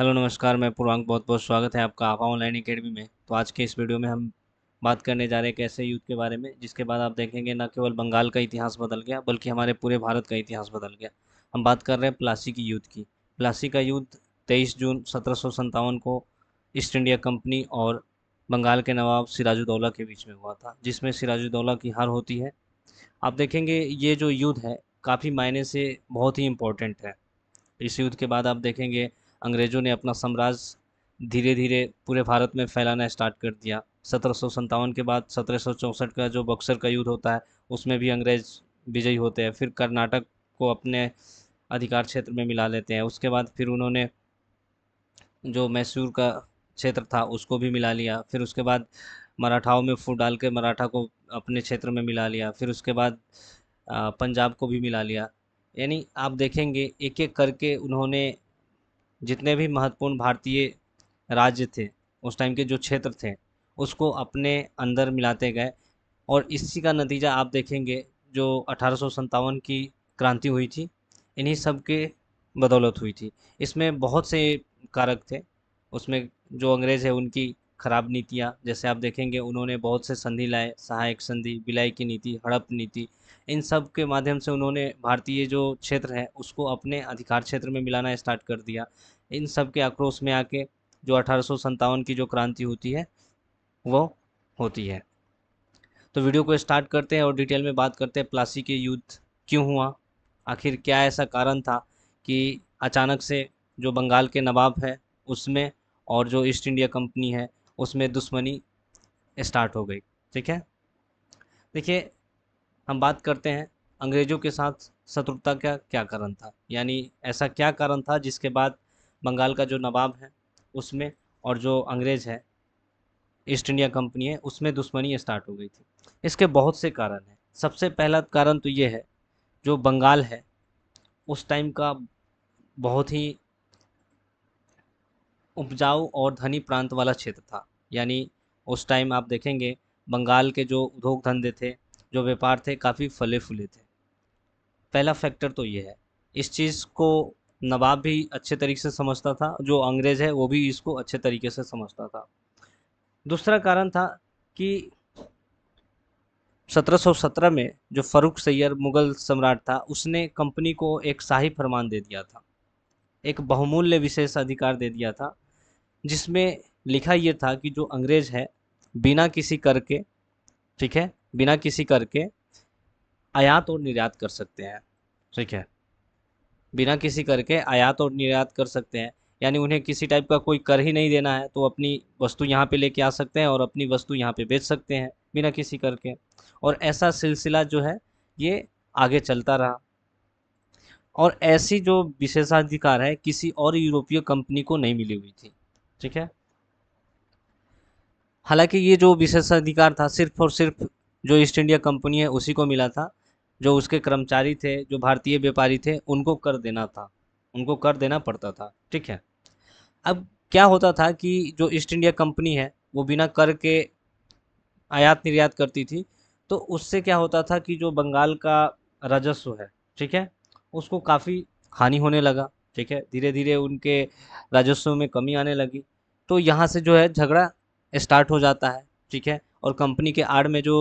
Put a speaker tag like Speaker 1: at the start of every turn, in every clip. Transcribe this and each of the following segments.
Speaker 1: hello नमस्कार मैं पूर्वांग बहुत बहुत स्वागत है आपका आपा ऑनलाइन अकेडमी में तो आज के इस वीडियो में हम बात करने जा रहे हैं कैसे युद्ध के बारे में जिसके बाद आप देखेंगे न केवल बंगाल का इतिहास बदल गया बल्कि हमारे पूरे भारत का इतिहास बदल गया हम बात कर रहे हैं प्लासी की युद्ध की प्लासी का युद्ध तेईस जून सत्रह को ईस्ट इंडिया कंपनी और बंगाल के नवाब सिराजुद्दौला के बीच में हुआ था जिसमें सिराजुद्दौला की हार होती है आप देखेंगे ये जो युद्ध है काफ़ी मायने से बहुत ही इम्पोर्टेंट है इस युद्ध के बाद आप देखेंगे अंग्रेज़ों ने अपना साम्राज्य धीरे धीरे पूरे भारत में फैलाना स्टार्ट कर दिया सत्रह के बाद सत्रह का जो बक्सर का युद्ध होता है उसमें भी अंग्रेज़ विजयी होते हैं फिर कर्नाटक को अपने अधिकार क्षेत्र में मिला लेते हैं उसके बाद फिर उन्होंने जो मैसूर का क्षेत्र था उसको भी मिला लिया फिर उसके बाद मराठाओं में फूट डाल के मराठा को अपने क्षेत्र में मिला लिया फिर उसके बाद पंजाब को भी मिला लिया यानी आप देखेंगे एक एक करके उन्होंने जितने भी महत्वपूर्ण भारतीय राज्य थे उस टाइम के जो क्षेत्र थे उसको अपने अंदर मिलाते गए और इसी का नतीजा आप देखेंगे जो अठारह की क्रांति हुई थी इन्हीं सब के बदौलत हुई थी इसमें बहुत से कारक थे उसमें जो अंग्रेज़ है उनकी खराब नीतियाँ जैसे आप देखेंगे उन्होंने बहुत से संधि लाए सहायक संधि विलय की नीति हड़प नीति इन सब के माध्यम से उन्होंने भारतीय जो क्षेत्र है उसको अपने अधिकार क्षेत्र में मिलाना स्टार्ट कर दिया इन सब के आक्रोश में आके जो अठारह की जो क्रांति होती है वो होती है तो वीडियो को स्टार्ट करते हैं और डिटेल में बात करते हैं प्लासी के युद्ध क्यों हुआ आखिर क्या ऐसा कारण था कि अचानक से जो बंगाल के नवाब है उसमें और जो ईस्ट इंडिया कंपनी है उसमें दुश्मनी स्टार्ट हो गई ठीक है देखिए हम बात करते हैं अंग्रेज़ों के साथ शत्रुता का क्या कारण था यानी ऐसा क्या कारण था जिसके बाद बंगाल का जो नवाब है उसमें और जो अंग्रेज़ है ईस्ट इंडिया कंपनी है उसमें दुश्मनी स्टार्ट हो गई थी इसके बहुत से कारण हैं सबसे पहला कारण तो ये है जो बंगाल है उस टाइम का बहुत ही उपजाऊ और धनी प्रांत वाला क्षेत्र था यानी उस टाइम आप देखेंगे बंगाल के जो उद्योग धंधे थे जो व्यापार थे काफ़ी फले फूले थे पहला फैक्टर तो ये है इस चीज़ को नवाब भी अच्छे तरीके से समझता था जो अंग्रेज़ है वो भी इसको अच्छे तरीके से समझता था दूसरा कारण था कि 1717 में जो फ़रूक सैयर मुग़ल सम्राट था उसने कंपनी को एक शाही फरमान दे दिया था एक बहुमूल्य विशेष अधिकार दे दिया था जिसमें लिखा ये था कि जो अंग्रेज है बिना किसी कर के ठीक है बिना किसी कर के आयात और निर्यात कर सकते हैं ठीक है बिना किसी कर के आयात और निर्यात कर सकते हैं यानी उन्हें किसी टाइप का कोई कर ही नहीं देना है तो अपनी वस्तु यहाँ पे लेके आ सकते हैं और अपनी वस्तु यहाँ पे बेच सकते हैं बिना किसी कर के और ऐसा सिलसिला जो है ये आगे चलता रहा और ऐसी जो विशेषाधिकार है किसी और यूरोपीय कंपनी को नहीं मिली हुई थी ठीक है हालांकि ये जो विशेषाधिकार था सिर्फ और सिर्फ जो ईस्ट इंडिया कंपनी है उसी को मिला था जो उसके कर्मचारी थे जो भारतीय व्यापारी थे उनको कर देना था उनको कर देना पड़ता था ठीक है अब क्या होता था कि जो ईस्ट इंडिया कंपनी है वो बिना कर के आयात निर्यात करती थी तो उससे क्या होता था कि जो बंगाल का राजस्व है ठीक है उसको काफ़ी हानि होने लगा ठीक है धीरे धीरे उनके राजस्व में कमी आने लगी तो यहाँ से जो है झगड़ा स्टार्ट हो जाता है ठीक है और कंपनी के आड़ में जो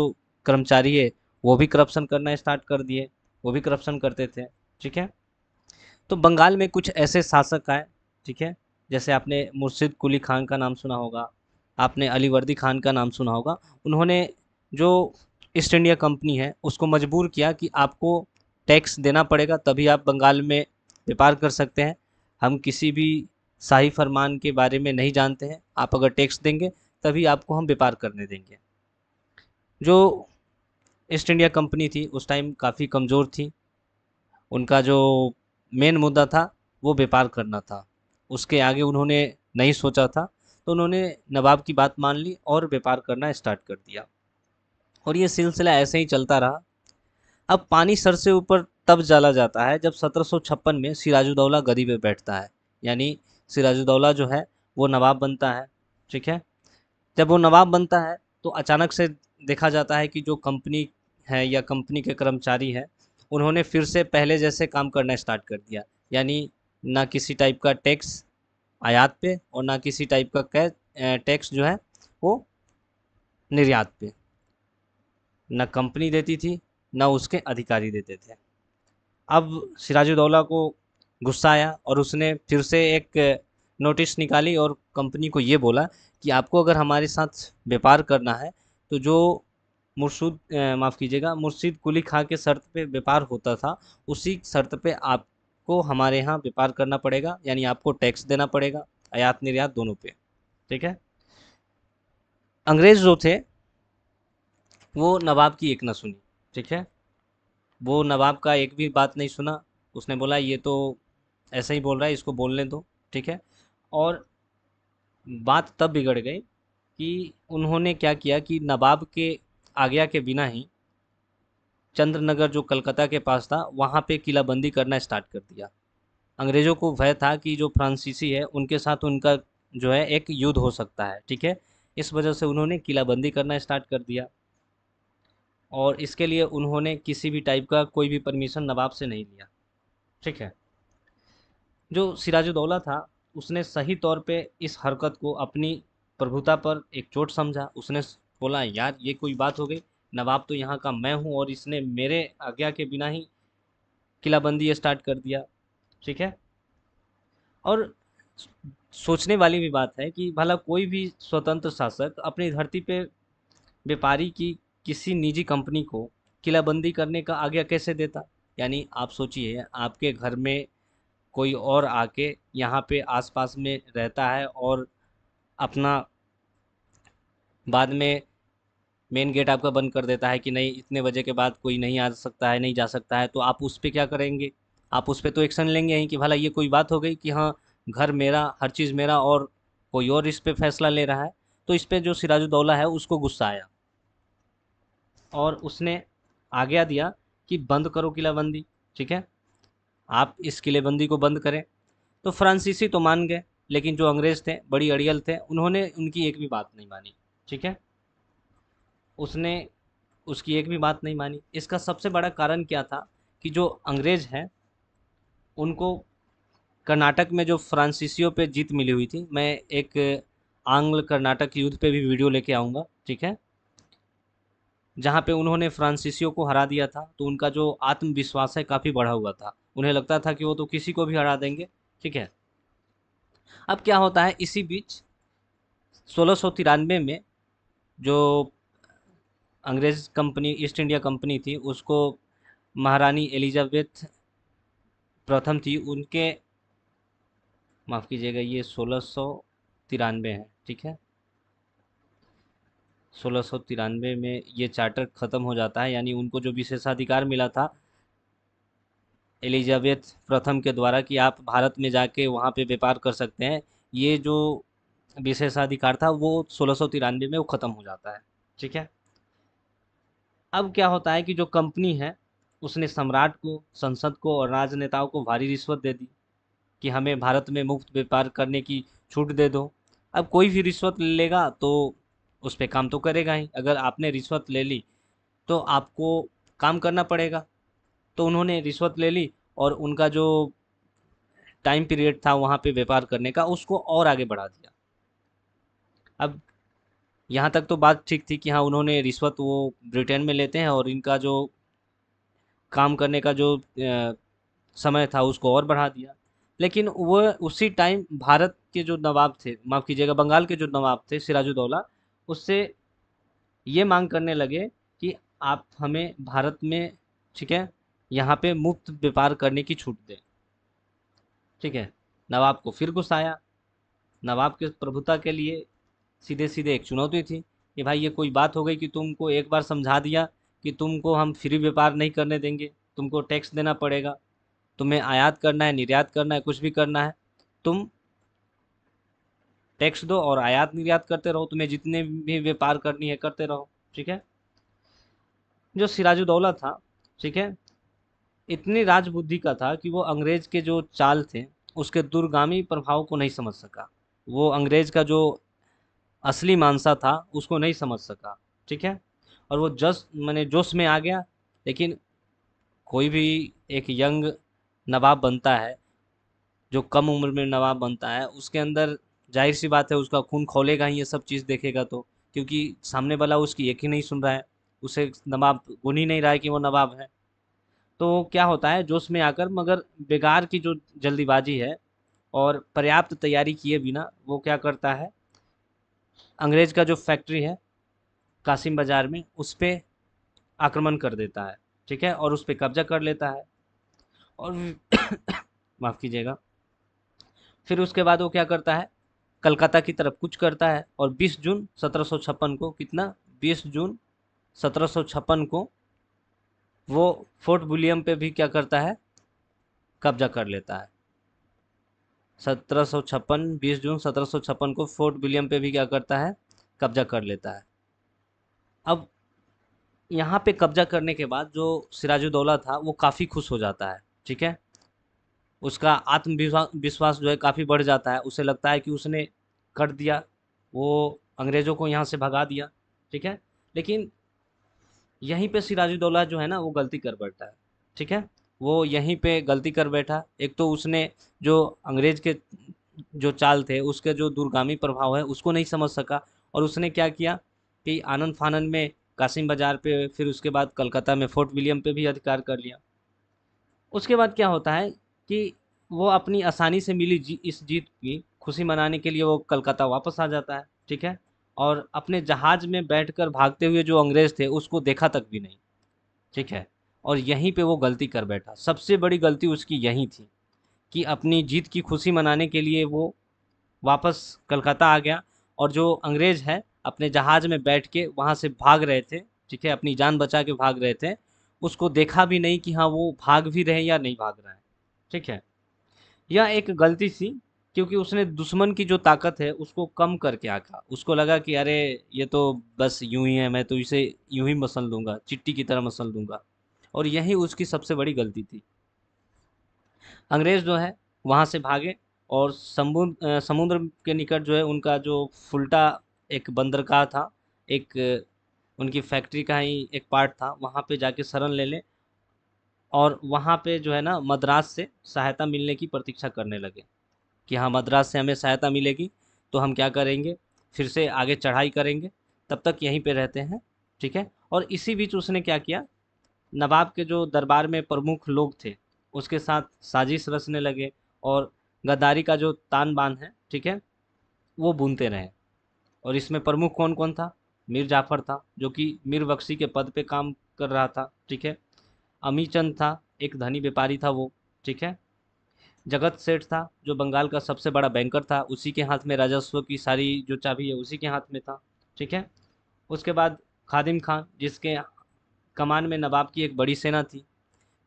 Speaker 1: कर्मचारी है वो भी करप्शन करना स्टार्ट कर दिए वो भी करप्शन करते थे ठीक है तो बंगाल में कुछ ऐसे शासक आए ठीक है जैसे आपने मुर्शिद कुली खान का नाम सुना होगा आपने अलीवर्दी खान का नाम सुना होगा उन्होंने जो ईस्ट इंडिया कंपनी है उसको मजबूर किया कि आपको टैक्स देना पड़ेगा तभी आप बंगाल में व्यापार कर सकते हैं हम किसी भी शाही फरमान के बारे में नहीं जानते हैं आप अगर टैक्स देंगे तभी आपको हम व्यापार करने देंगे जो ईस्ट इंडिया कंपनी थी उस टाइम काफ़ी कमज़ोर थी उनका जो मेन मुद्दा था वो व्यापार करना था उसके आगे उन्होंने नहीं सोचा था तो उन्होंने नवाब की बात मान ली और व्यापार करना स्टार्ट कर दिया और ये सिलसिला ऐसे ही चलता रहा अब पानी सर से ऊपर तब जाला जाता है जब सत्रह में सिराजुद्दौला गदी पर बैठता है यानी सिराजुद्दौला जो है वो नवाब बनता है ठीक है जब वो नवाब बनता है तो अचानक से देखा जाता है कि जो कंपनी है या कंपनी के कर्मचारी हैं उन्होंने फिर से पहले जैसे काम करना स्टार्ट कर दिया यानी ना किसी टाइप का टैक्स आयात पे और ना किसी टाइप का कैश टैक्स जो है वो निर्यात पे ना कंपनी देती थी ना उसके अधिकारी देते थे अब सिराजुद्दौला को गुस्सा आया और उसने फिर से एक नोटिस निकाली और कंपनी को ये बोला कि आपको अगर हमारे साथ व्यापार करना है तो जो मुर्शूद माफ़ कीजिएगा मुर्शीद कुली खां के शर्त पे व्यापार होता था उसी शर्त पे आपको हमारे यहाँ व्यापार करना पड़ेगा यानी आपको टैक्स देना पड़ेगा आयात निर्यात दोनों पे ठीक है अंग्रेज़ जो थे वो नवाब की एक ना सुनी ठीक है वो नवाब का एक भी बात नहीं सुना उसने बोला ये तो ऐसा ही बोल रहा है इसको बोलने दो ठीक है और बात तब बिगड़ गई कि उन्होंने क्या किया कि नवाब के आज्ञा के बिना ही चंद्रनगर जो कलकत्ता के पास था वहाँ पे किलाबंदी करना स्टार्ट कर दिया अंग्रेज़ों को भय था कि जो फ्रांसीसी है उनके साथ उनका जो है एक युद्ध हो सकता है ठीक है इस वजह से उन्होंने किलाबंदी करना स्टार्ट कर दिया और इसके लिए उन्होंने किसी भी टाइप का कोई भी परमिशन नवाब से नहीं लिया ठीक है जो सिराजुद्दौला था उसने सही तौर पे इस हरकत को अपनी प्रभुता पर एक चोट समझा उसने बोला यार ये कोई बात हो गई नवाब तो यहाँ का मैं हूँ और इसने मेरे आज्ञा के बिना ही किलाबंदी स्टार्ट कर दिया ठीक है और सोचने वाली भी बात है कि भला कोई भी स्वतंत्र शासक अपनी धरती पे व्यापारी की किसी निजी कंपनी को किलाबंदी करने का आज्ञा कैसे देता यानी आप सोचिए आपके घर में कोई और आके यहाँ पे आसपास में रहता है और अपना बाद में मेन गेट आपका बंद कर देता है कि नहीं इतने बजे के बाद कोई नहीं आ सकता है नहीं जा सकता है तो आप उस पर क्या करेंगे आप उस पर तो एक्शन लेंगे ही कि भला ये कोई बात हो गई कि हाँ घर मेरा हर चीज़ मेरा और कोई और इस पर फैसला ले रहा है तो इस पर जो सिराजुद्दौला है उसको गुस्सा आया और उसने आज्ञा दिया कि बंद करो किलाबंदी ठीक है आप इस किलेबंदी को बंद करें तो फ्रांसीसी तो मान गए लेकिन जो अंग्रेज़ थे बड़ी अड़ियल थे उन्होंने उनकी एक भी बात नहीं मानी ठीक है उसने उसकी एक भी बात नहीं मानी इसका सबसे बड़ा कारण क्या था कि जो अंग्रेज़ हैं उनको कर्नाटक में जो फ्रांसीसियों पे जीत मिली हुई थी मैं एक आंग्ल कर्नाटक युद्ध पे भी वीडियो लेके आऊँगा ठीक है जहाँ पे उन्होंने फ्रांसीसियों को हरा दिया था तो उनका जो आत्मविश्वास है काफ़ी बढ़ा हुआ था उन्हें लगता था कि वो तो किसी को भी हरा देंगे ठीक है अब क्या होता है इसी बीच सोलह में जो अंग्रेज कंपनी ईस्ट इंडिया कंपनी थी उसको महारानी एलिजाबेथ प्रथम थी उनके माफ़ कीजिएगा ये सोलह सौ तिरानवे है ठीक है सोलह में ये चार्टर ख़त्म हो जाता है यानी उनको जो विशेषाधिकार मिला था एलिजाबेथ प्रथम के द्वारा कि आप भारत में जाके वहाँ पे व्यापार कर सकते हैं ये जो विशेषाधिकार था वो सोलह में वो ख़त्म हो जाता है ठीक है अब क्या होता है कि जो कंपनी है उसने सम्राट को संसद को और राजनेताओं को भारी रिश्वत दे दी कि हमें भारत में मुफ्त व्यापार करने की छूट दे दो अब कोई भी रिश्वत ले लेगा तो उस पर काम तो करेगा ही अगर आपने रिश्वत ले ली तो आपको काम करना पड़ेगा तो उन्होंने रिश्वत ले ली और उनका जो टाइम पीरियड था वहाँ पे व्यापार करने का उसको और आगे बढ़ा दिया अब यहाँ तक तो बात ठीक थी कि हाँ उन्होंने रिश्वत वो ब्रिटेन में लेते हैं और इनका जो काम करने का जो आ, समय था उसको और बढ़ा दिया लेकिन वो उसी टाइम भारत के जो नवाब थे माफ़ कीजिएगा बंगाल के जो नवाब थे सिराजुद्दौला उससे ये मांग करने लगे कि आप हमें भारत में ठीक है यहाँ पे मुफ्त व्यापार करने की छूट दें ठीक है नवाब को फिर गुस्सा आया नवाब के प्रभुता के लिए सीधे सीधे एक चुनौती थी कि भाई ये कोई बात हो गई कि तुमको एक बार समझा दिया कि तुमको हम फ्री व्यापार नहीं करने देंगे तुमको टैक्स देना पड़ेगा तुम्हें आयात करना है निर्यात करना है कुछ भी करना है तुम टैक्स दो और आयात निर्यात करते रहो तुम्हें जितने भी व्यापार करनी है करते रहो ठीक है जो सिराजुद्दौला था ठीक है इतनी राजबुद्धि का था कि वो अंग्रेज के जो चाल थे उसके दूरगामी प्रभाव को नहीं समझ सका वो अंग्रेज का जो असली मानसा था उसको नहीं समझ सका ठीक है और वो जस मैंने जोश में आ गया लेकिन कोई भी एक यंग नवाब बनता है जो कम उम्र में नवाब बनता है उसके अंदर जाहिर सी बात है उसका खून खोलेगा ही ये सब चीज़ देखेगा तो क्योंकि सामने वाला उसकी एक ही नहीं सुन रहा है उसे नवाब गुन ही नहीं रहा है कि वो नवाब है तो क्या होता है जोश में आकर मगर बेगार की जो जल्दीबाजी है और पर्याप्त तैयारी किए बिना वो क्या करता है अंग्रेज़ का जो फैक्ट्री है कासिम बाज़ार में उस पर आक्रमण कर देता है ठीक है और उस पर कब्जा कर लेता है और माफ़ कीजिएगा फिर उसके बाद वो क्या करता है कलकत्ता की तरफ कुछ करता है और 20 जून सत्रह को कितना 20 जून सत्रह को वो फोर्ट विलियम पे भी क्या करता है कब्जा कर लेता है सत्रह सौ छप्पन बीस जून सत्रह सौ छप्पन को फोर्ट विलियम पे भी क्या करता है कब्जा कर लेता है अब यहाँ पे कब्जा करने के बाद जो सिराजुद्दौला था वो काफ़ी खुश हो जाता है ठीक है उसका आत्मविश्वास विश्वास जो है काफ़ी बढ़ जाता है उसे लगता है कि उसने कर दिया वो अंग्रेज़ों को यहाँ से भगा दिया ठीक है लेकिन यहीं पे सिराजुद्दौला जो है ना वो गलती कर बैठता है ठीक है वो यहीं पे गलती कर बैठा एक तो उसने जो अंग्रेज के जो चाल थे उसके जो दूरगामी प्रभाव है उसको नहीं समझ सका और उसने क्या किया कि आनंद फानंद में कासिम बाजार पे फिर उसके बाद कलकत्ता में फोर्ट विलियम पे भी अधिकार कर लिया उसके बाद क्या होता है कि वो अपनी आसानी से मिली जी, इस जीत की खुशी मनाने के लिए वो कलकत्ता वापस आ जाता है ठीक है और अपने जहाज में बैठकर भागते हुए जो अंग्रेज थे उसको देखा तक भी नहीं ठीक है और यहीं पे वो गलती कर बैठा सबसे बड़ी गलती उसकी यही थी कि अपनी जीत की खुशी मनाने के लिए वो वापस कलकत्ता आ गया और जो अंग्रेज़ है अपने जहाज़ में बैठ के वहाँ से भाग रहे थे ठीक है अपनी जान बचा के भाग रहे थे उसको देखा भी नहीं कि हाँ वो भाग भी रहे या नहीं भाग रहे हैं ठीक है यह एक गलती थी क्योंकि उसने दुश्मन की जो ताकत है उसको कम करके आका उसको लगा कि अरे ये तो बस यूं ही है मैं तो इसे यूं ही मसल दूंगा चिट्टी की तरह मसल दूंगा और यही उसकी सबसे बड़ी गलती थी अंग्रेज़ जो है वहाँ से भागे और समुद्र समुद्र के निकट जो है उनका जो फुलटा एक बंदरगाह था एक उनकी फैक्ट्री का ही एक पार्ट था वहाँ पे जाके शरण ले लें और वहाँ पे जो है ना मद्रास से सहायता मिलने की प्रतीक्षा करने लगे कि हाँ मद्रास से हमें सहायता मिलेगी तो हम क्या करेंगे फिर से आगे चढ़ाई करेंगे तब तक यहीं पे रहते हैं ठीक है और इसी बीच उसने क्या किया नवाब के जो दरबार में प्रमुख लोग थे उसके साथ साजिश रचने लगे और गद्दारी का जो तान बान है ठीक है वो बुनते रहे और इसमें प्रमुख कौन कौन था मीर जाफर था जो कि मीर बख्शी के पद पे काम कर रहा था ठीक है अमीचंद था एक धनी व्यापारी था वो ठीक है जगत सेठ था जो बंगाल का सबसे बड़ा बैंकर था उसी के हाथ में राजस्व की सारी जो चाबी है उसी के हाथ में था ठीक है उसके बाद खादिम खान जिसके कमान में नवाब की एक बड़ी सेना थी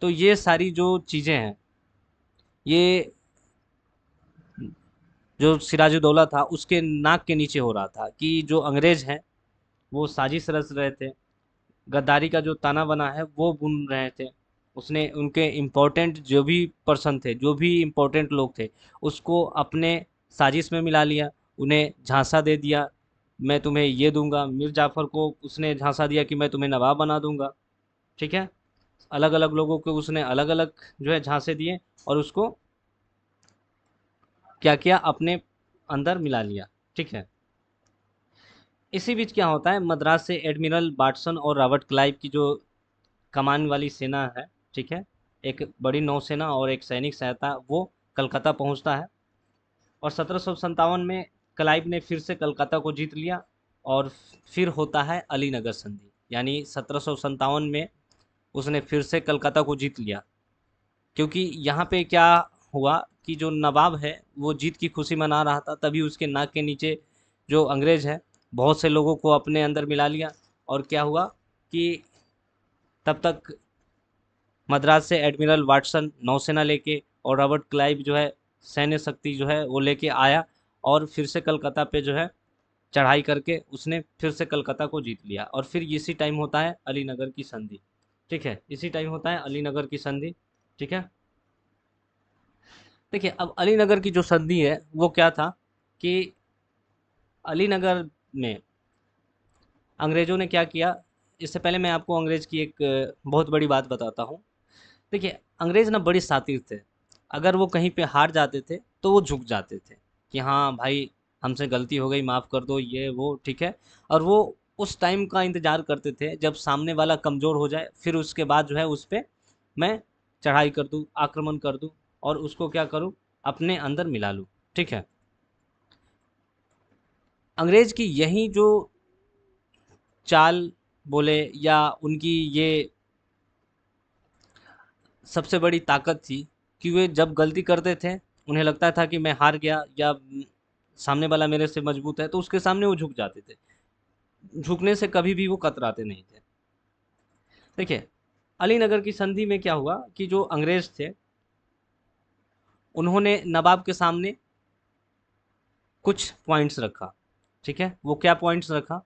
Speaker 1: तो ये सारी जो चीज़ें हैं ये जो सिराजुद्दौला था उसके नाक के नीचे हो रहा था कि जो अंग्रेज़ हैं वो साजिश रच रहे थे गद्दारी का जो ताना बना है वो बुन रहे थे उसने उनके इम्पोर्टेंट जो भी पर्सन थे जो भी इम्पोर्टेंट लोग थे उसको अपने साजिश में मिला लिया उन्हें झांसा दे दिया मैं तुम्हें ये दूंगा मिर जाफ़र को उसने झांसा दिया कि मैं तुम्हें नवाब बना दूंगा ठीक है अलग अलग लोगों को उसने अलग अलग जो है झांसे दिए और उसको क्या किया अपने अंदर मिला लिया ठीक है इसी बीच क्या होता है मद्रास से एडमिरल बाटसन और रॉबर्ट क्लाइव की जो कमान वाली सेना है ठीक है एक बड़ी नौसेना और एक सैनिक सहायता वो कलकत्ता पहुंचता है और सत्रह में क्लाइव ने फिर से कलकत्ता को जीत लिया और फिर होता है अलीनगर संधि यानी सत्रह में उसने फिर से कलकत्ता को जीत लिया क्योंकि यहाँ पे क्या हुआ कि जो नवाब है वो जीत की खुशी मना रहा था तभी उसके नाक के नीचे जो अंग्रेज है बहुत से लोगों को अपने अंदर मिला लिया और क्या हुआ कि तब तक मद्रास से एडमिरल वाटसन नौसेना लेके और रॉबर्ट क्लाइव जो है सैन्य शक्ति जो है वो लेके आया और फिर से कलकत्ता पे जो है चढ़ाई करके उसने फिर से कलकत्ता को जीत लिया और फिर इसी टाइम होता है अली नगर की संधि ठीक है इसी टाइम होता है अली नगर की संधि ठीक है देखिए अब अली नगर की जो संधि है वो क्या था कि अली नगर में अंग्रेज़ों ने क्या किया इससे पहले मैं आपको अंग्रेज़ की एक बहुत बड़ी बात बताता हूँ देखिए अंग्रेज़ ना बड़ी सातिर थे अगर वो कहीं पे हार जाते थे तो वो झुक जाते थे कि हाँ भाई हमसे गलती हो गई माफ़ कर दो ये वो ठीक है और वो उस टाइम का इंतज़ार करते थे जब सामने वाला कमज़ोर हो जाए फिर उसके बाद जो है उस पर मैं चढ़ाई कर दूँ आक्रमण कर दूँ और उसको क्या करूँ अपने अंदर मिला लूँ ठीक है अंग्रेज़ की यही जो चाल बोले या उनकी ये सबसे बड़ी ताकत थी कि वे जब गलती करते थे उन्हें लगता था कि मैं हार गया या सामने वाला मेरे से मजबूत है तो उसके सामने वो झुक जाते थे झुकने से कभी भी वो कतराते नहीं थे देखिए अली नगर की संधि में क्या हुआ कि जो अंग्रेज़ थे उन्होंने नवाब के सामने कुछ पॉइंट्स रखा ठीक है वो क्या पॉइंट्स रखा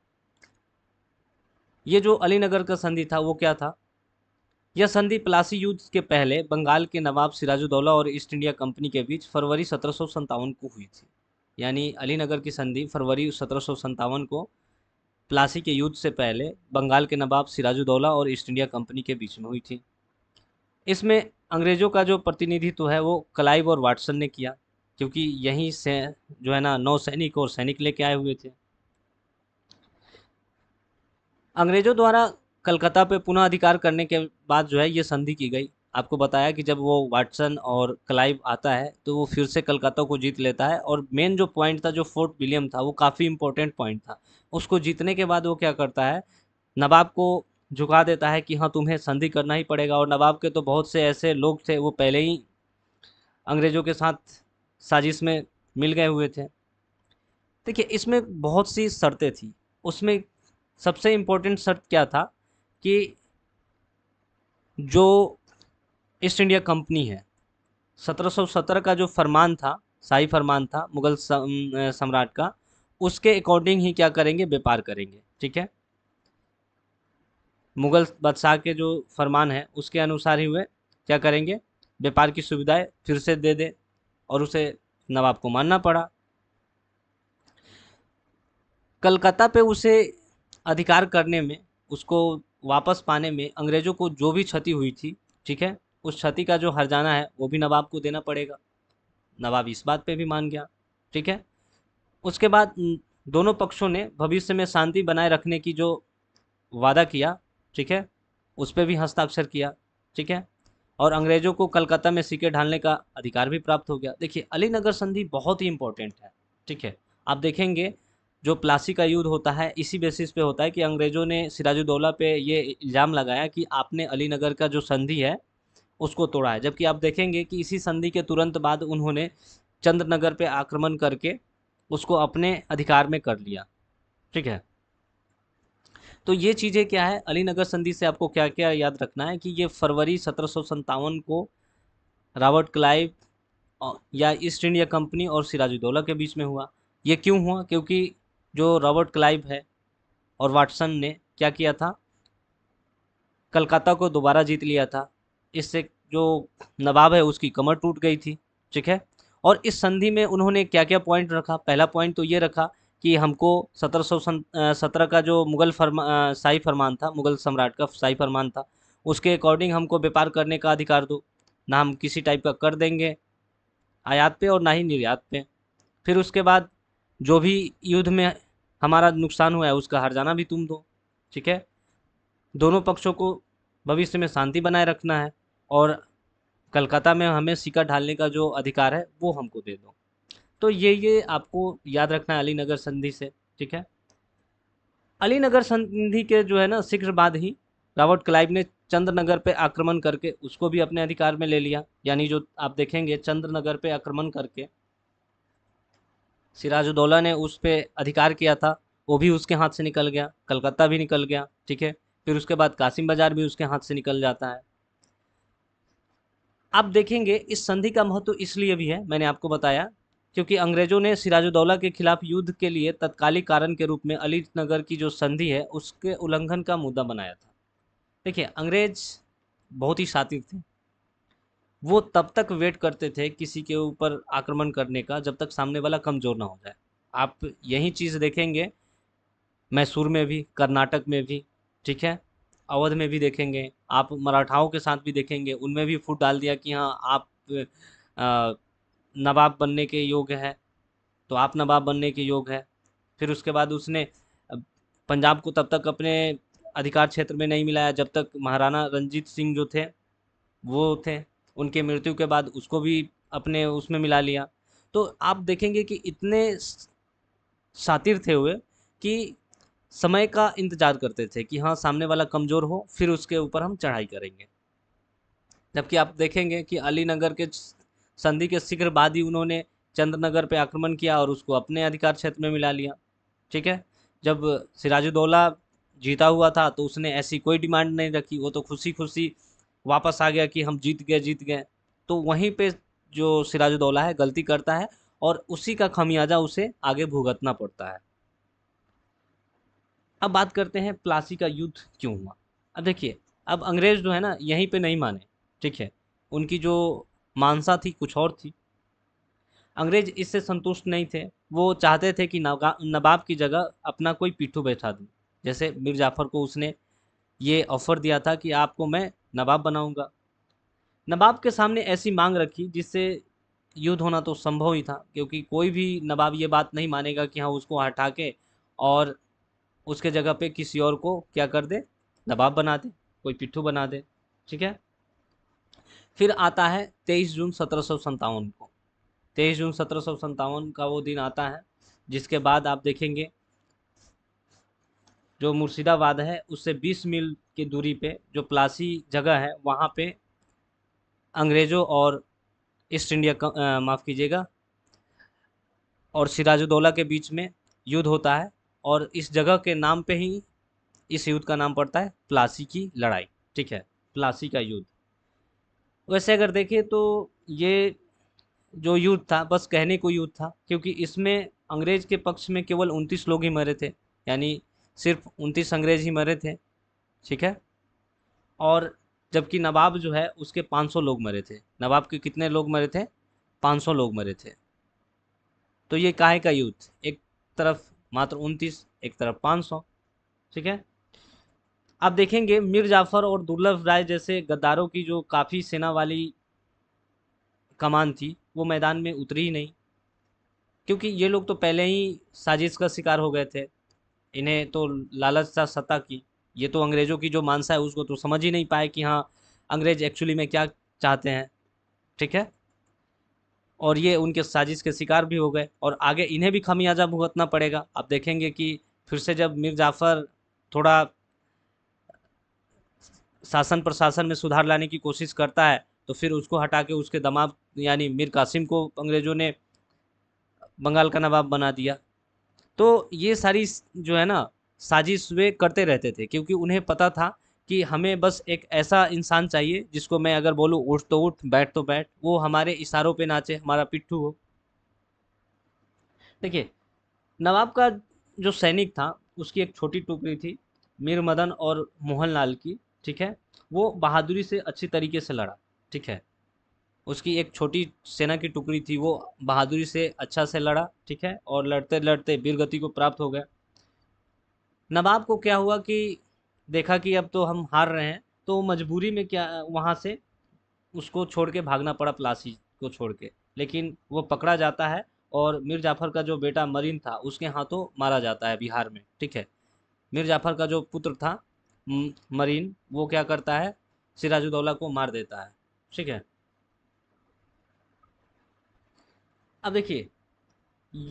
Speaker 1: ये जो अलीनगर का संधि था वो क्या था यह संधि प्लासी युद्ध के पहले बंगाल के नवाब सिराजुद्दौला और ईस्ट इंडिया कंपनी के बीच फरवरी सत्रह को हुई थी यानी अलीनगर की संधि फरवरी सत्रह को प्लासी के युद्ध से पहले बंगाल के नवाब सिराजुद्दौला और ईस्ट इंडिया कंपनी के बीच में हुई थी इसमें अंग्रेज़ों का जो प्रतिनिधित्व है वो क्लाइव और वाटसन ने किया क्योंकि यहीं से जो है ना नौ सैनिक और सैनिक लेके आए हुए थे अंग्रेजों द्वारा कलकत्ता पे पुनः अधिकार करने के बाद जो है ये संधि की गई आपको बताया कि जब वो वाटसन और क्लाइव आता है तो वो फिर से कलकत्ता को जीत लेता है और मेन जो पॉइंट था जो फोर्ट विलियम था वो काफ़ी इंपॉर्टेंट पॉइंट था उसको जीतने के बाद वो क्या करता है नवाब को झुका देता है कि हाँ तुम्हें संधि करना ही पड़ेगा और नवाब के तो बहुत से ऐसे लोग थे वो पहले ही अंग्रेज़ों के साथ साजिश में मिल गए हुए थे देखिए इसमें बहुत सी शर्तें थी उसमें सबसे इम्पोर्टेंट शर्त क्या था कि जो ईस्ट इंडिया कंपनी है 1717 का जो फरमान था शाही फरमान था मुगल सम्राट का उसके अकॉर्डिंग ही क्या करेंगे व्यापार करेंगे ठीक है मुगल बादशाह के जो फरमान है उसके अनुसार ही वे क्या करेंगे व्यापार की सुविधाएं फिर से दे दें और उसे नवाब को मानना पड़ा कलकत्ता पे उसे अधिकार करने में उसको वापस पाने में अंग्रेज़ों को जो भी क्षति हुई थी ठीक है उस क्षति का जो हरजाना है वो भी नवाब को देना पड़ेगा नवाब इस बात पे भी मान गया ठीक है उसके बाद दोनों पक्षों ने भविष्य में शांति बनाए रखने की जो वादा किया ठीक है उस पर भी हस्ताक्षर किया ठीक है और अंग्रेज़ों को कलकत्ता में सिक्के ढालने का अधिकार भी प्राप्त हो गया देखिए अलीनगर संधि बहुत ही इंपॉर्टेंट है ठीक है आप देखेंगे जो प्लासी का युद्ध होता है इसी बेसिस पे होता है कि अंग्रेज़ों ने सिराजुद्दौला पे ये इल्ज़ाम लगाया कि आपने अलीनगर का जो संधि है उसको तोड़ा है जबकि आप देखेंगे कि इसी संधि के तुरंत बाद उन्होंने चंद्रनगर पे आक्रमण करके उसको अपने अधिकार में कर लिया ठीक है तो ये चीज़ें क्या है अली नगर संधि से आपको क्या क्या याद रखना है कि ये फरवरी सत्रह को रॉबर्ट क्लाइव या ईस्ट इंडिया कंपनी और सिराजुद्दौला के बीच में हुआ ये क्यों हुआ क्योंकि जो रॉबर्ट क्लाइव है और वाटसन ने क्या किया था कलकत्ता को दोबारा जीत लिया था इससे जो नवाब है उसकी कमर टूट गई थी ठीक है और इस संधि में उन्होंने क्या क्या पॉइंट रखा पहला पॉइंट तो ये रखा कि हमको सत्रह सौ सत्रह का जो मुग़ल फरमा शाही फरमान था मुग़ल सम्राट का शाही फरमान था उसके अकॉर्डिंग हमको व्यापार करने का अधिकार दो ना हम किसी टाइप का कर देंगे आयात पे और ना ही निर्यात पे फिर उसके बाद जो भी युद्ध में हमारा नुकसान हुआ है उसका हरजाना भी तुम दो ठीक है दोनों पक्षों को भविष्य में शांति बनाए रखना है और कलकत्ता में हमें सिक्का ढालने का जो अधिकार है वो हमको दे दो तो ये ये आपको याद रखना है अलीनगर संधि से ठीक है अलीनगर संधि के जो है ना शीघ्र बाद ही रॉबर्ट क्लाइव ने चंद्रनगर पे आक्रमण करके उसको भी अपने अधिकार में ले लिया यानी जो आप देखेंगे चंद्रनगर पे आक्रमण करके सिराजुद्दौला ने उस पर अधिकार किया था वो भी उसके हाथ से निकल गया कलकत्ता भी निकल गया ठीक है फिर उसके बाद कासिम बाजार भी उसके हाथ से निकल जाता है आप देखेंगे इस संधि का महत्व इसलिए भी है मैंने आपको बताया क्योंकि अंग्रेज़ों ने सिराजुद्दौला के खिलाफ युद्ध के लिए तत्कालिक कारण के रूप में अली नगर की जो संधि है उसके उल्लंघन का मुद्दा बनाया था देखिए अंग्रेज बहुत ही शातिर थे वो तब तक वेट करते थे किसी के ऊपर आक्रमण करने का जब तक सामने वाला कमज़ोर ना हो जाए आप यही चीज़ देखेंगे मैसूर में भी कर्नाटक में भी ठीक है अवध में भी देखेंगे आप मराठाओं के साथ भी देखेंगे उनमें भी फूट डाल दिया कि हाँ आप आ, नवाब बनने के योग है तो आप नवाब बनने के योग है फिर उसके बाद उसने पंजाब को तब तक अपने अधिकार क्षेत्र में नहीं मिलाया जब तक महाराणा रंजीत सिंह जो थे वो थे उनके मृत्यु के बाद उसको भी अपने उसमें मिला लिया तो आप देखेंगे कि इतने शातिर थे हुए कि समय का इंतज़ार करते थे कि हाँ सामने वाला कमज़ोर हो फिर उसके ऊपर हम चढ़ाई करेंगे जबकि आप देखेंगे कि अलीनगर के संधि के शीघ्र बाद ही उन्होंने चंद्रनगर पे आक्रमण किया और उसको अपने अधिकार क्षेत्र में मिला लिया ठीक है जब सिराजुद्दौला जीता हुआ था तो उसने ऐसी कोई डिमांड नहीं रखी वो तो खुशी खुशी वापस आ गया कि हम जीत गए जीत गए तो वहीं पे जो सिराजुद्दौला है गलती करता है और उसी का खमियाजा उसे आगे भुगतना पड़ता है अब बात करते हैं प्लासी का युद्ध क्यों हुआ अब देखिए अब अंग्रेज जो है ना यहीं पे नहीं माने ठीक है उनकी जो मानसा थी कुछ और थी अंग्रेज इससे संतुष्ट नहीं थे वो चाहते थे कि नवाब की जगह अपना कोई पीठू बैठा दूँ जैसे मीर जाफ़र को उसने ये ऑफ़र दिया था कि आपको मैं नवाब बनाऊंगा नवाब के सामने ऐसी मांग रखी जिससे युद्ध होना तो संभव ही था क्योंकि कोई भी नवाब ये बात नहीं मानेगा कि हाँ उसको हटा के और उसके जगह पे किसी और को क्या कर दे नवाब बना दे कोई पिट्ठू बना दे ठीक है फिर आता है तेईस जून सत्रह को तेईस जून सत्रह का वो दिन आता है जिसके बाद आप देखेंगे जो मुर्शिदाबाद है उससे 20 मील की दूरी पे जो प्लासी जगह है वहाँ पे अंग्रेज़ों और ईस्ट इंडिया माफ़ कीजिएगा और सिराजुद्दौला के बीच में युद्ध होता है और इस जगह के नाम पे ही इस युद्ध का नाम पड़ता है प्लासी की लड़ाई ठीक है प्लासी का युद्ध वैसे अगर देखें तो ये जो युद्ध था बस कहने को युद्ध था क्योंकि इसमें अंग्रेज के पक्ष में केवल उनतीस लोग ही मरे थे यानी सिर्फ उनतीस अंग्रेज ही मरे थे ठीक है और जबकि नवाब जो है उसके 500 लोग मरे थे नवाब के कितने लोग मरे थे 500 लोग मरे थे तो ये काहे का युद्ध एक तरफ मात्र उनतीस एक तरफ 500 ठीक है आप देखेंगे मिर जाफर और दुर्लभ राय जैसे गद्दारों की जो काफ़ी सेना वाली कमान थी वो मैदान में उतरी ही नहीं क्योंकि ये लोग तो पहले ही साजिश का शिकार हो गए थे इन्हें तो लालच था सत्ता की ये तो अंग्रेज़ों की जो मानसा है उसको तो समझ ही नहीं पाए कि हाँ अंग्रेज एक्चुअली में क्या चाहते हैं ठीक है और ये उनके साजिश के शिकार भी हो गए और आगे इन्हें भी खमियाजा भुगतना पड़ेगा आप देखेंगे कि फिर से जब जाफर थोड़ा शासन प्रशासन में सुधार लाने की कोशिश करता है तो फिर उसको हटा के उसके दमाद यानी मीर कासिम को अंग्रेज़ों ने बंगाल का नवाब बना दिया तो ये सारी जो है ना साजिश वे करते रहते थे क्योंकि उन्हें पता था कि हमें बस एक ऐसा इंसान चाहिए जिसको मैं अगर बोलूँ उठ तो उठ बैठ तो बैठ वो हमारे इशारों पे नाचे हमारा पिट्ठू हो देखिए नवाब का जो सैनिक था उसकी एक छोटी टुकड़ी थी मीर मदन और मोहन लाल की ठीक है वो बहादुरी से अच्छी तरीके से लड़ा ठीक है उसकी एक छोटी सेना की टुकड़ी थी वो बहादुरी से अच्छा से लड़ा ठीक है और लड़ते लड़ते वीर गति को प्राप्त हो गया नवाब को क्या हुआ कि देखा कि अब तो हम हार रहे हैं तो मजबूरी में क्या वहाँ से उसको छोड़ के भागना पड़ा प्लासी को छोड़ के लेकिन वो पकड़ा जाता है और मीर जाफ़र का जो बेटा मरीन था उसके हाथों मारा जाता है बिहार में ठीक है मीर जाफ़र का जो पुत्र था मरीन वो क्या करता है सिराजुद्दौला को मार देता है ठीक है अब देखिए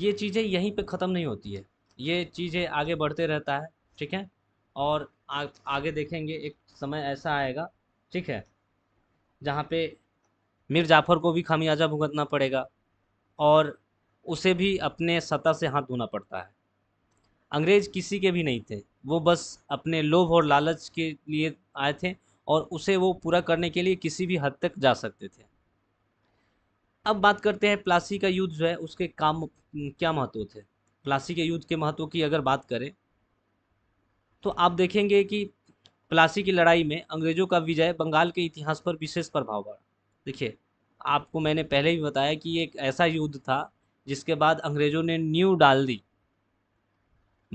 Speaker 1: ये चीज़ें यहीं पे ख़त्म नहीं होती है ये चीज़ें आगे बढ़ते रहता है ठीक है और आ, आगे देखेंगे एक समय ऐसा आएगा ठीक है जहाँ पे मीर जाफ़र को भी खामियाजा भुगतना पड़ेगा और उसे भी अपने सतह से हाथ धोना पड़ता है अंग्रेज़ किसी के भी नहीं थे वो बस अपने लोभ और लालच के लिए आए थे और उसे वो पूरा करने के लिए किसी भी हद तक जा सकते थे अब बात करते हैं प्लासी का युद्ध जो है उसके काम क्या महत्व थे प्लासी के युद्ध के महत्व की अगर बात करें तो आप देखेंगे कि प्लासी की लड़ाई में अंग्रेज़ों का विजय बंगाल के इतिहास पर विशेष प्रभाव पड़ा देखिए आपको मैंने पहले ही बताया कि एक ऐसा युद्ध था जिसके बाद अंग्रेज़ों ने न्यू डाल दी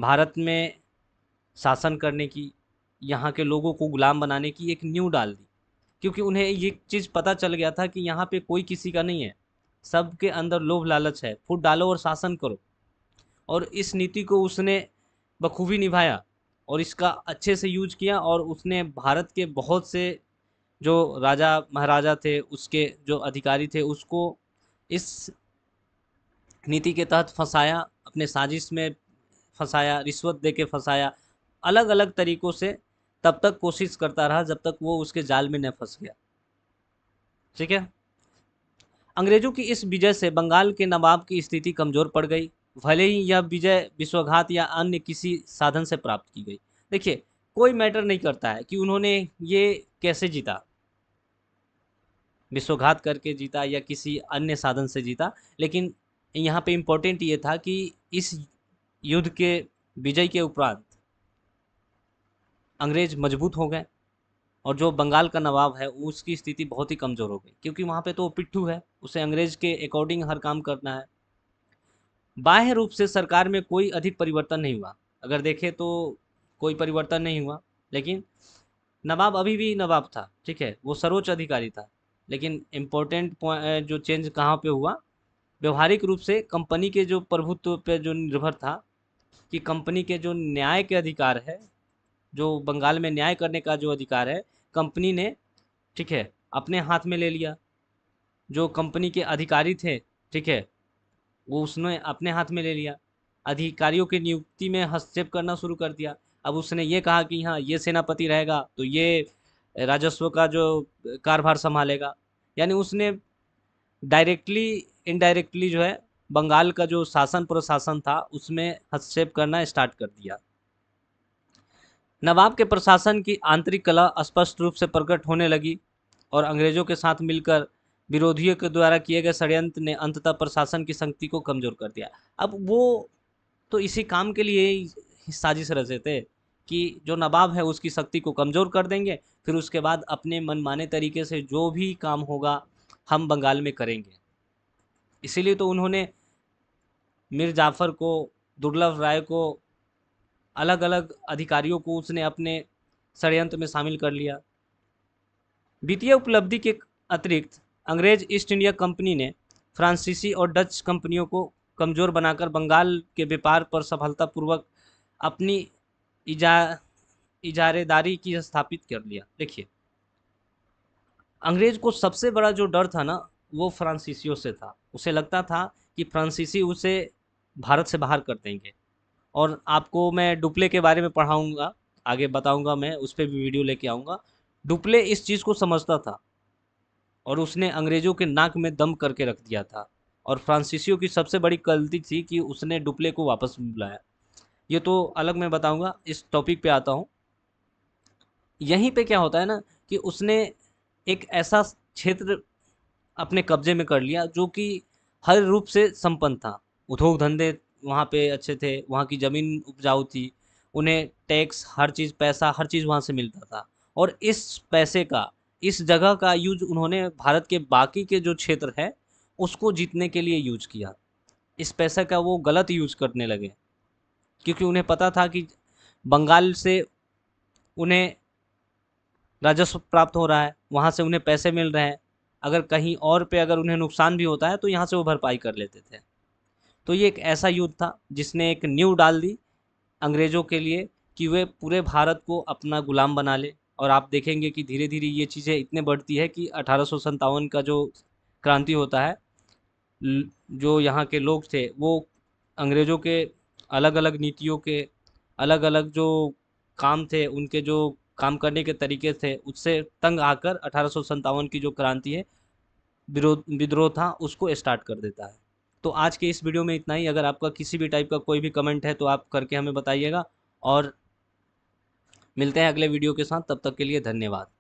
Speaker 1: भारत में शासन करने की यहाँ के लोगों को गुलाम बनाने की एक न्यू डाल दी क्योंकि उन्हें ये चीज़ पता चल गया था कि यहाँ पे कोई किसी का नहीं है सबके अंदर लोभ लालच है फूट डालो और शासन करो और इस नीति को उसने बखूबी निभाया और इसका अच्छे से यूज किया और उसने भारत के बहुत से जो राजा महाराजा थे उसके जो अधिकारी थे उसको इस नीति के तहत फंसाया अपने साजिश में फंसाया रिश्वत दे के फंसाया अलग अलग तरीकों से तब तक कोशिश करता रहा जब तक वो उसके जाल में न फंस गया ठीक है अंग्रेजों की इस विजय से बंगाल के नवाब की स्थिति कमजोर पड़ गई भले ही यह विजय विश्वघात या अन्य किसी साधन से प्राप्त की गई देखिए कोई मैटर नहीं करता है कि उन्होंने ये कैसे जीता विश्वघात करके जीता या किसी अन्य साधन से जीता लेकिन यहाँ पे इम्पोर्टेंट ये था कि इस युद्ध के विजय के उपरांत अंग्रेज मजबूत हो गए और जो बंगाल का नवाब है उसकी स्थिति बहुत ही कमज़ोर हो गई क्योंकि वहाँ पे तो पिट्ठू है उसे अंग्रेज के अकॉर्डिंग हर काम करना है बाह्य रूप से सरकार में कोई अधिक परिवर्तन नहीं हुआ अगर देखें तो कोई परिवर्तन नहीं हुआ लेकिन नवाब अभी भी नवाब था ठीक है वो सर्वोच्च अधिकारी था लेकिन इम्पोर्टेंट जो चेंज कहाँ पे हुआ व्यवहारिक रूप से कंपनी के जो प्रभुत्व पे जो निर्भर था कि कंपनी के जो न्याय के अधिकार है जो बंगाल में न्याय करने का जो अधिकार है कंपनी ने ठीक है अपने हाथ में ले लिया जो कंपनी के अधिकारी थे ठीक है वो उसने अपने हाथ में ले लिया अधिकारियों की नियुक्ति में हस्तक्षेप करना शुरू कर दिया अब उसने ये कहा कि हाँ ये सेनापति रहेगा तो ये राजस्व का जो कारभार संभालेगा यानी उसने डायरेक्टली इनडायरेक्टली जो है बंगाल का जो शासन प्रशासन था उसमें हस्तक्षेप करना स्टार्ट कर दिया नवाब के प्रशासन की आंतरिक कला स्पष्ट रूप से प्रकट होने लगी और अंग्रेजों के साथ मिलकर विरोधियों के द्वारा किए गए षड्यंत्र ने अंततः प्रशासन की शक्ति को कमजोर कर दिया अब वो तो इसी काम के लिए ही साजिश रचे थे कि जो नवाब है उसकी शक्ति को कमज़ोर कर देंगे फिर उसके बाद अपने मनमाने तरीके से जो भी काम होगा हम बंगाल में करेंगे इसीलिए तो उन्होंने मीर जाफर को दुर्लभ राय को अलग अलग अधिकारियों को उसने अपने षडयंत्र में शामिल कर लिया वित्तीय उपलब्धि के अतिरिक्त अंग्रेज ईस्ट इंडिया कंपनी ने फ्रांसीसी और डच कंपनियों को कमज़ोर बनाकर बंगाल के व्यापार पर सफलतापूर्वक अपनी इजा इजारेदारी की स्थापित कर लिया देखिए अंग्रेज को सबसे बड़ा जो डर था ना वो फ्रांसीसियों से था उसे लगता था कि फ्रांसीसी उसे भारत से बाहर कर देंगे और आपको मैं डुप्ले के बारे में पढ़ाऊँगा आगे बताऊँगा मैं उस पर भी वीडियो लेके आऊँगा डुप्ले इस चीज़ को समझता था और उसने अंग्रेज़ों के नाक में दम करके रख दिया था और फ्रांसीसियों की सबसे बड़ी गलती थी कि उसने डुप्ले को वापस बुलाया ये तो अलग मैं बताऊँगा इस टॉपिक पे आता हूँ यहीं पे क्या होता है ना कि उसने एक ऐसा क्षेत्र अपने कब्जे में कर लिया जो कि हर रूप से संपन्न था उद्योग धंधे वहाँ पे अच्छे थे वहाँ की ज़मीन उपजाऊ थी उन्हें टैक्स हर चीज़ पैसा हर चीज़ वहाँ से मिलता था और इस पैसे का इस जगह का यूज उन्होंने भारत के बाकी के जो क्षेत्र है उसको जीतने के लिए यूज किया इस पैसे का वो गलत यूज करने लगे क्योंकि उन्हें पता था कि बंगाल से उन्हें राजस्व प्राप्त हो रहा है वहाँ से उन्हें पैसे मिल रहे हैं अगर कहीं और पे अगर उन्हें नुकसान भी होता है तो यहाँ से वो भरपाई कर लेते थे तो ये एक ऐसा युद्ध था जिसने एक न्यू डाल दी अंग्रेज़ों के लिए कि वे पूरे भारत को अपना गुलाम बना ले और आप देखेंगे कि धीरे धीरे ये चीज़ें इतने बढ़ती है कि अठारह का जो क्रांति होता है जो यहाँ के लोग थे वो अंग्रेज़ों के अलग अलग नीतियों के अलग अलग जो काम थे उनके जो काम करने के तरीके थे उससे तंग आकर अठारह की जो क्रांति है विरोध विद्रोह था उसको स्टार्ट कर देता है तो आज के इस वीडियो में इतना ही अगर आपका किसी भी टाइप का कोई भी कमेंट है तो आप करके हमें बताइएगा और मिलते हैं अगले वीडियो के साथ तब तक के लिए धन्यवाद